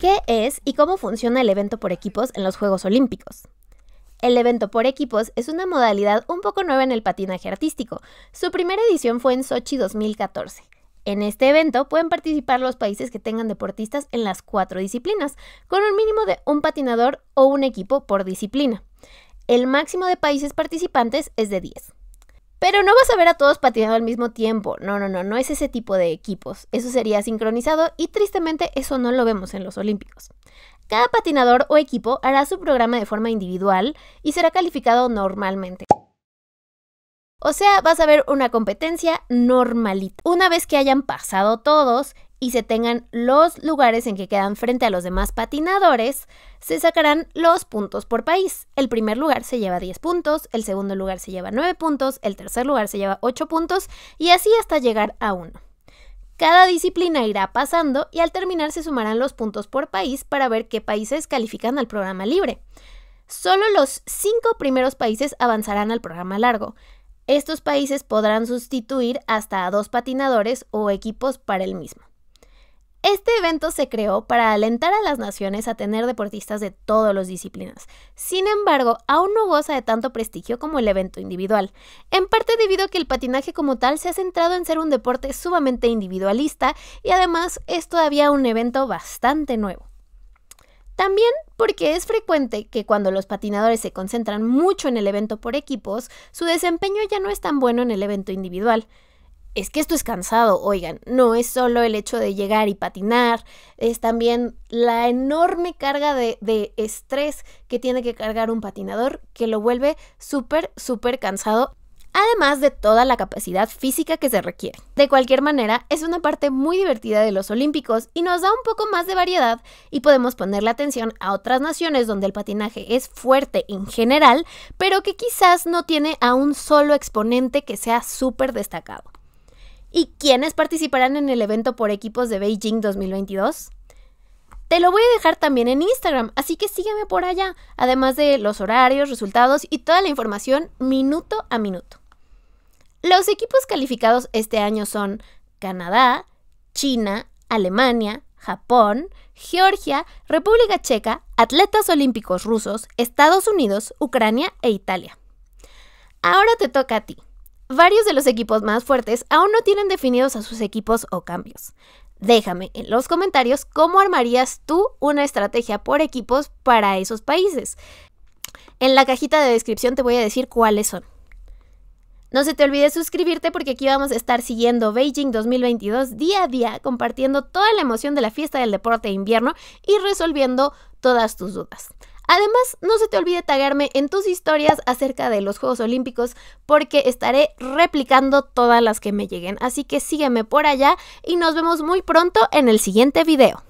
¿Qué es y cómo funciona el evento por equipos en los Juegos Olímpicos? El evento por equipos es una modalidad un poco nueva en el patinaje artístico. Su primera edición fue en Sochi 2014. En este evento pueden participar los países que tengan deportistas en las cuatro disciplinas, con un mínimo de un patinador o un equipo por disciplina. El máximo de países participantes es de 10. Pero no vas a ver a todos patinando al mismo tiempo. No, no, no, no es ese tipo de equipos. Eso sería sincronizado y tristemente eso no lo vemos en los Olímpicos. Cada patinador o equipo hará su programa de forma individual y será calificado normalmente. O sea, vas a ver una competencia normalita. Una vez que hayan pasado todos, y se tengan los lugares en que quedan frente a los demás patinadores, se sacarán los puntos por país. El primer lugar se lleva 10 puntos, el segundo lugar se lleva 9 puntos, el tercer lugar se lleva 8 puntos y así hasta llegar a 1. Cada disciplina irá pasando y al terminar se sumarán los puntos por país para ver qué países califican al programa libre. Solo los 5 primeros países avanzarán al programa largo. Estos países podrán sustituir hasta a dos patinadores o equipos para el mismo. Este evento se creó para alentar a las naciones a tener deportistas de todas las disciplinas. Sin embargo, aún no goza de tanto prestigio como el evento individual, en parte debido a que el patinaje como tal se ha centrado en ser un deporte sumamente individualista y además es todavía un evento bastante nuevo. También porque es frecuente que cuando los patinadores se concentran mucho en el evento por equipos, su desempeño ya no es tan bueno en el evento individual es que esto es cansado, oigan, no es solo el hecho de llegar y patinar, es también la enorme carga de, estrés que tiene que cargar un patinador que lo vuelve súper, súper cansado además de toda la capacidad física que se requiere. De cualquier manera, es una parte muy divertida de los Olímpicos y nos da un poco más de variedad y podemos ponerle atención a otras naciones donde el patinaje es fuerte en general, pero que quizás no tiene a un solo exponente que sea súper destacado y quiénes participarán en el evento por equipos de Beijing 2022. Te lo voy a dejar también en Instagram, así que sígueme por allá, además de los horarios, resultados y toda la información minuto a minuto. Los equipos calificados este año son Canadá, China, Alemania, Japón, Georgia, República Checa, atletas olímpicos rusos, Estados Unidos, Ucrania e Italia. Ahora te toca a ti. Varios de los equipos más fuertes aún no tienen definidos a sus equipos o cambios. Déjame en los comentarios cómo armarías tú una estrategia por equipos para esos países. En la cajita de descripción te voy a decir cuáles son. No se te olvide suscribirte porque aquí vamos a estar siguiendo Beijing 2022 día a día, compartiendo toda la emoción de la fiesta del deporte de invierno y resolviendo todas tus dudas. Además, no se te olvide tagarme en tus historias acerca de los Juegos Olímpicos porque estaré replicando todas las que me lleguen. Así que sígueme por allá y nos vemos muy pronto en el siguiente video.